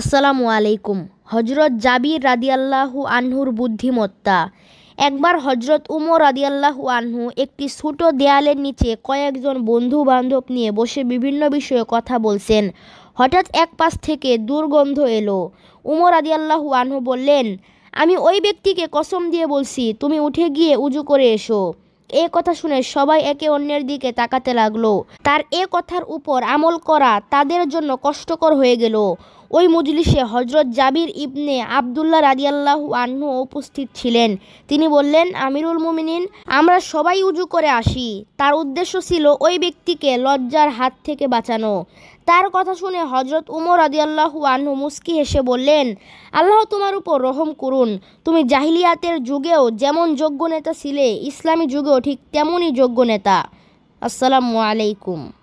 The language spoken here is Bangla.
আসসালামু আলাইকুম হজরত জাবির রাদিয়াল্লাহু আনহুর বুদ্ধিমত্তা একবার হজরত উমর রাদিয়াল্লাহু আনহু একটি ছোট দেয়ালের নিচে কয়েকজন বন্ধু বান্ধব নিয়ে বসে বিভিন্ন বিষয়ে কথা বলছেন হঠাৎ এক পাশ থেকে দুর্গন্ধ এলো উমর রাদিয়াল্লাহু আনহু বললেন আমি ওই ব্যক্তিকে কসম দিয়ে বলছি তুমি উঠে গিয়ে উজু করে এসো এ কথা শুনে সবাই একে অন্যের দিকে তাকাতে লাগলো তার এ কথার উপর আমল করা তাদের জন্য কষ্টকর হয়ে গেল ওই মজলিসে হজরত জাবির ইবনে আবদুল্লাহ রাজিয়াল্লাহ আহ্ন উপস্থিত ছিলেন তিনি বললেন আমিরুল মুমিনিন আমরা সবাই উজু করে আসি তার উদ্দেশ্য ছিল ওই ব্যক্তিকে লজ্জার হাত থেকে বাঁচানো তার কথা শুনে হজরত উমর আদিয়াল্লাহু আনহু মুস্কি হেসে বললেন আল্লাহ তোমার উপর রহম করুন তুমি জাহিলিয়াতের যুগেও যেমন যোগ্য নেতা ছিলে ইসলামী যুগেও ঠিক তেমনই যোগ্য নেতা আসসালামু আলাইকুম